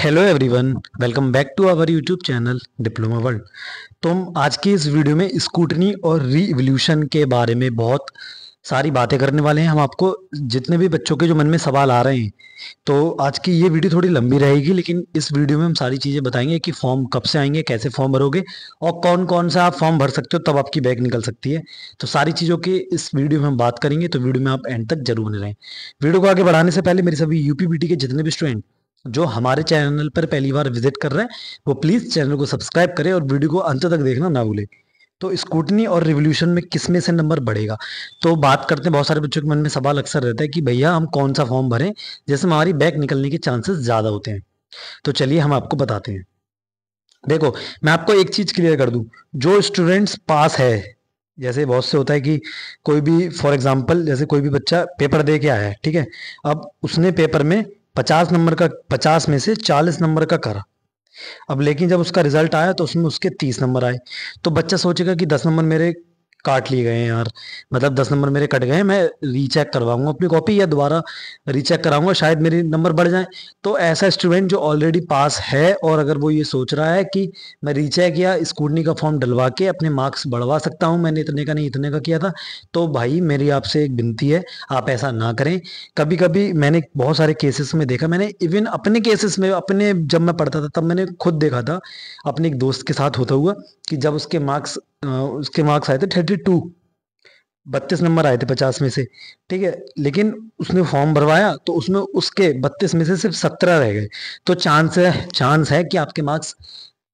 hello everyone welcome back to our YouTube channel diploma world तो हम आज की इस वीडियो में स्कूटनी और री रिवोल्यूशन के बारे में बहुत सारी बातें करने वाले हैं हम आपको जितने भी बच्चों के जो मन में सवाल आ रहे हैं तो आज की ये वीडियो थोड़ी लंबी रहेगी लेकिन इस वीडियो में हम सारी चीज़ें बताएंगे कि फॉर्म कब से आएंगे कैसे फॉर्म भरोगे और कौन कौन सा आप फॉर्म भर सकते हो तब आपकी बैग निकल सकती है तो सारी चीज़ों की इस वीडियो में हम बात करेंगे तो वीडियो में आप एंड तक जरूर बने रहें वीडियो को आगे बढ़ाने से पहले मेरे सभी यूपीबीटी के जितने भी स्टूडेंट जो हमारे चैनल पर पहली बार विजिट कर रहे हैं वो प्लीज़ चैनल को सब्सक्राइब करें और वीडियो को अंत तक देखना ना भूलें तो स्कूटनी और रिवोल्यूशन में किस में से नंबर बढ़ेगा तो बात करते हैं बहुत सारे बच्चों के मन में सवाल अक्सर रहता है कि भैया हम कौन सा फॉर्म भरें जैसे हमारी बैक निकलने के चांसेस ज़्यादा होते हैं तो चलिए हम आपको बताते हैं देखो मैं आपको एक चीज़ क्लियर कर दूँ जो स्टूडेंट्स पास है जैसे बहुत से होता है कि कोई भी फॉर एग्जाम्पल जैसे कोई भी बच्चा पेपर दे के आया है ठीक है अब उसने पेपर में पचास नंबर का पचास में से चालीस नंबर का करा अब लेकिन जब उसका रिजल्ट आया तो उसमें उसके तीस नंबर आए तो बच्चा सोचेगा कि दस नंबर मेरे काट लिए गए हैं यार मतलब दस नंबर मेरे कट गए मैं रीचेक करवाऊंगा अपनी कॉपी या दोबारा रीचेक कराऊंगा शायद मेरे नंबर बढ़ जाए तो ऐसा स्टूडेंट जो ऑलरेडी पास है और अगर वो ये सोच रहा है कि मैं रीचेक या स्कूटनी का फॉर्म डलवा के अपने मार्क्स बढ़वा सकता हूँ मैंने इतने का नहीं इतने का किया था तो भाई मेरी आपसे एक विनती है आप ऐसा ना करें कभी कभी मैंने बहुत सारे केसेस में देखा मैंने इवन अपने केसेस में अपने जब मैं पढ़ता था तब मैंने खुद देखा था अपने एक दोस्त के साथ होता हुआ कि जब उसके मार्क्स उसके मार्क्स आए थे थर्टी टू बत्तीस नंबर आए थे पचास में से ठीक है लेकिन उसने फॉर्म भरवाया तो उसमें उसके बत्तीस में से सिर्फ सत्रह रह गए तो चांस है चांस है कि आपके मार्क्स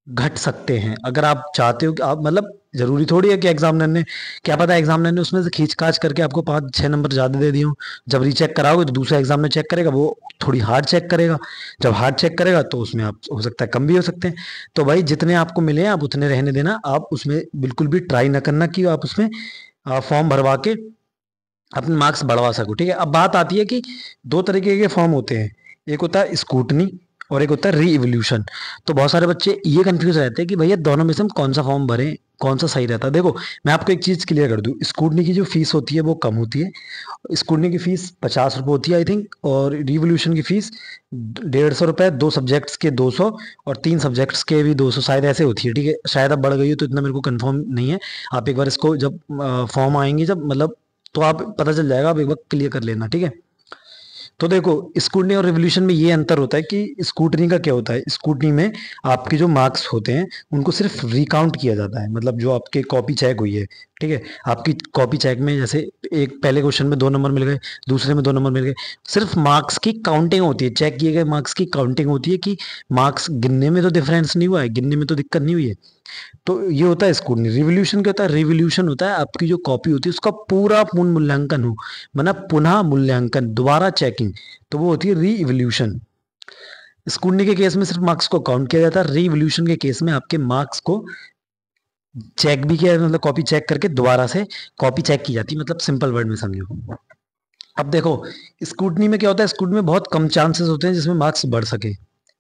घट सकते हैं अगर आप चाहते हो कि आप मतलब ज़रूरी थोड़ी है कि एग्जामिनर ने क्या पता एग्जामिनर ने उसमें से खींच काच करके आपको पाँच छः नंबर ज़्यादा दे दिए जब रीचेक कराओगे तो दूसरा एग्जामिनर चेक करेगा वो थोड़ी हार्ड चेक करेगा जब हार्ड चेक करेगा तो उसमें आप हो सकता है कम भी हो सकते हैं तो भाई जितने आपको मिले आप उतने रहने देना आप उसमें बिल्कुल भी ट्राई ना करना कि आप उसमें फॉर्म भरवा के अपने मार्क्स बढ़वा सको ठीक है अब बात आती है कि दो तरीके के फॉर्म होते हैं एक होता है स्कूटनी और एक होता है री इवोल्यूशन तो बहुत सारे बच्चे ये कंफ्यूज रहते हैं कि भैया दोनों में से हम कौन सा फॉर्म भरें कौन सा सही रहता है देखो मैं आपको एक चीज़ क्लियर कर दूँ स्कूटनी की जो फीस होती है वो कम होती है स्कूटनी की फीस पचास रुपये होती है आई थिंक और रिवोल्यूशन की फीस डेढ़ सौ रुपये दो सब्जेक्ट्स के दो सौ और तीन सब्जेक्ट्स के भी दो सौ शायद ऐसे होती है ठीक है शायद अब बढ़ गई हो तो इतना मेरे को कन्फर्म नहीं है आप एक बार इसको जब फॉर्म आएंगे जब मतलब तो आप पता चल जाएगा आप एक बार क्लियर कर लेना ठीक है तो देखो स्कूटनी और रिवोल्यूशन में ये अंतर होता है कि स्कूटनी का क्या होता है स्कूटनी में आपके जो मार्क्स होते हैं उनको सिर्फ रिकाउंट किया जाता है मतलब जो आपके कॉपी चेक हुई है ठीक है आपकी कॉपी चेक में जैसे एक पहले क्वेश्चन में दो नंबर मिल गए दूसरे में दो नंबर मिल गए सिर्फ मार्क्स की काउंटिंग होती है चेक किए गए मार्क्स की काउंटिंग होती है कि मार्क्स गिनने में तो डिफरेंस नहीं हुआ है गिनने में तो दिक्कत नहीं हुई है तो ये होता है स्कूटनी रिवोल्यूशन क्या होता है रिवोल्यूशन होता है आपकी जो कॉपी होती है उसका पूरा पूर्ण मूल्यांकन हो मतलब पुनः मूल्यांकन दोबारा चेकिंग की तो वो होती है री इवोल्यूशन स्कूडनी के केस में सिर्फ मार्क्स को काउंट किया जाता है री इवोल्यूशन के केस में आपके मार्क्स को चेक भी किया मतलब कॉपी चेक करके दोबारा से कॉपी चेक की जाती है मतलब सिंपल वर्ड में समझो अब देखो स्कूटनी में क्या होता है स्कूटनी में बहुत कम चांसेस होते हैं जिसमें मार्क्स बढ़ सके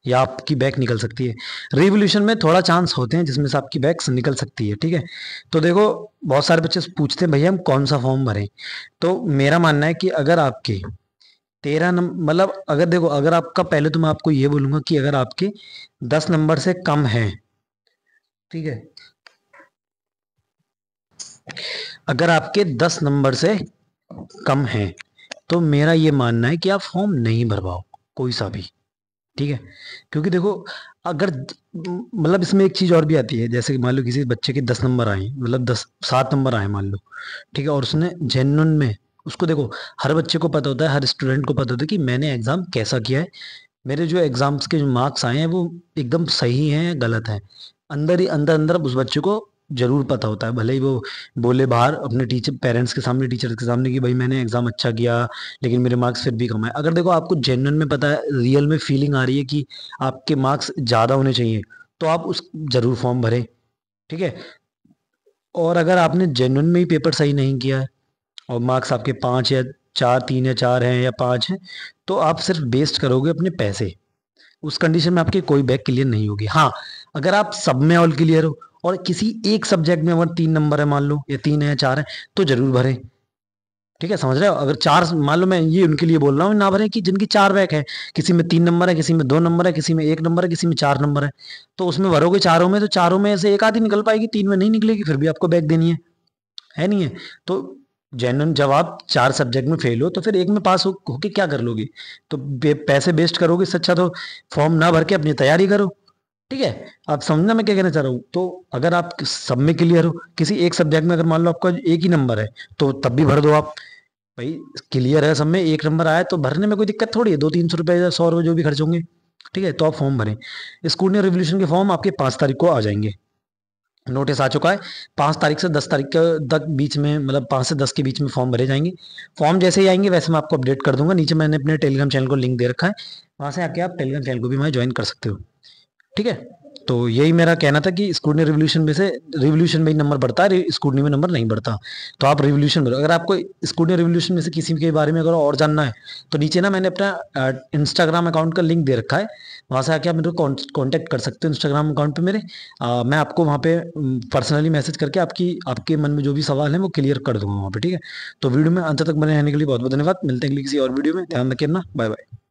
या आपकी बैक निकल सकती है रिवोल्यूशन में थोड़ा चांस होते हैं जिसमें से आपकी बैक निकल सकती है ठीक है तो देखो बहुत सारे बच्चे पूछते हैं भैया हम कौन सा फॉर्म भरें तो मेरा मानना है कि अगर आपके तेरह नंबर मतलब अगर देखो अगर आपका पहले तो मैं आपको ये बोलूंगा कि अगर आपके दस नंबर से कम है ठीक है अगर आपके दस नंबर से कम है तो मेरा ये मानना है कि आप फॉर्म नहीं भरवाओ कोई सा भी ठीक है क्योंकि देखो अगर मतलब इसमें एक चीज़ और भी आती है जैसे कि मान लो किसी बच्चे के दस नंबर आए मतलब दस सात नंबर आए मान लो ठीक है और उसने जेन में उसको देखो हर बच्चे को पता होता है हर स्टूडेंट को पता होता है कि मैंने एग्ज़ाम कैसा किया है मेरे जो एग्ज़ाम्स के जो मार्क्स आए हैं वो एकदम सही हैं गलत हैं अंदर ही अंदर अंदर उस बच्चे को जरूर पता होता है भले ही वो बोले बाहर अपने टीचर पेरेंट्स के सामने टीचर के सामने कि भाई मैंने एग्ज़ाम अच्छा किया लेकिन मेरे मार्क्स फिर भी कम आए अगर देखो आपको जेनवन में पता है रियल में फीलिंग आ रही है कि आपके मार्क्स ज़्यादा होने चाहिए तो आप उस ज़रूर फॉर्म भरें ठीक है और अगर आपने जेनवन में ही पेपर सही नहीं किया है और मार्क्स आपके पाँच या चार तीन या चार हैं या पाँच हैं तो आप सिर्फ बेस्ट करोगे अपने पैसे उस कंडीशन में आपके कोई बैग क्लियर नहीं होगी हाँ अगर आप सब में ऑल क्लियर हो और किसी एक सब्जेक्ट में अगर तीन नंबर है मान लो या तीन है या चार है तो जरूर भरें ठीक है समझ रहे हो अगर चार मान लो मैं ये उनके लिए बोल रहा हूँ ना भरें कि जिनकी चार बैग है किसी में तीन नंबर है किसी में दो नंबर है किसी में एक नंबर है किसी में चार नंबर है तो उसमें भरोगे चारों में तो चारों में से एक आधी निकल पाएगी तीन में नहीं निकलेगी फिर भी आपको बैग देनी है है नहीं है तो जेनुअन जब आप चार सब्जेक्ट में फेल हो तो फिर एक में पास हो होके क्या कर लोगे तो पैसे वेस्ट करोगे सच्चा तो फॉर्म ना भर के अपनी तैयारी करो ठीक है आप समझना मैं क्या कहना चाह रहा हूँ तो अगर आप सब में क्लियर हो किसी एक सब्जेक्ट में अगर मान लो आपका एक ही नंबर है तो तब भी भर दो आप भाई क्लियर है सब में एक नंबर आया तो भरने में कोई दिक्कत थोड़ी है दो तीन सौ रुपये या सौ रुपये जो भी खर्च होंगे ठीक है तो आप फॉर्म भरें स्कूल रिवोल्यूशन के फॉर्म आपके पाँच तारीख को आ जाएंगे नोटिस आ चुका है पाँच तारीख से दस तारीख के तक बीच में मतलब पाँच से दस के बीच में फॉर्म भरे जाएंगे फॉर्म जैसे ही आएंगे वैसे मैं आपको अपडेट कर दूंगा नीचे मैंने अपने टेलीग्राम चैनल को लिंक दे रखा है वहाँ से आके आप टेलीग्राम चैनल को भी मैं ज्वाइन कर सकते हो ठीक है तो यही मेरा कहना था कि स्कूटनी रिवोल्यूशन में से रिवोल्यूशन में ही नंबर बढ़ता है स्कूटनी में नंबर नहीं बढ़ता तो आप रिवोल्यूशन अगर आपको स्कूटनी रिवोल्यूशन में से किसी के बारे में अगर और जानना है तो नीचे ना मैंने अपना इंस्टाग्राम अकाउंट का लिंक दे रखा है वहाँ से आके आप मेरे को कॉन्टैक्ट कर सकते हो इंस्टाग्राम अकाउंट पर मेरे आ, मैं आपको वहाँ पे पर्सनली मैसेज करके आपकी आपके मन में जो भी सवाल है वो क्लियर कर दूंगा वहाँ पर ठीक है तो वीडियो में अंत तक बने रहने के लिए बहुत बहुत धन्यवाद मिलते हैं किसी और वीडियो में ध्यान रखना बाय बाय